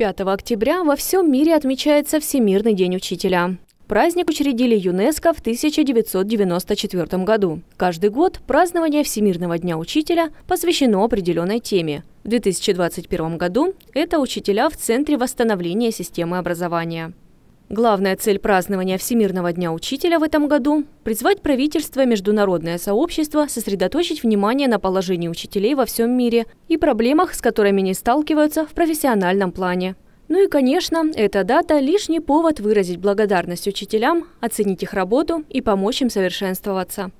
5 октября во всем мире отмечается Всемирный день учителя. Праздник учредили ЮНЕСКО в 1994 году. Каждый год празднование Всемирного дня учителя посвящено определенной теме. В 2021 году это учителя в Центре восстановления системы образования. Главная цель празднования Всемирного дня учителя в этом году – призвать правительство и международное сообщество сосредоточить внимание на положении учителей во всем мире и проблемах, с которыми они сталкиваются в профессиональном плане. Ну и, конечно, эта дата – лишний повод выразить благодарность учителям, оценить их работу и помочь им совершенствоваться.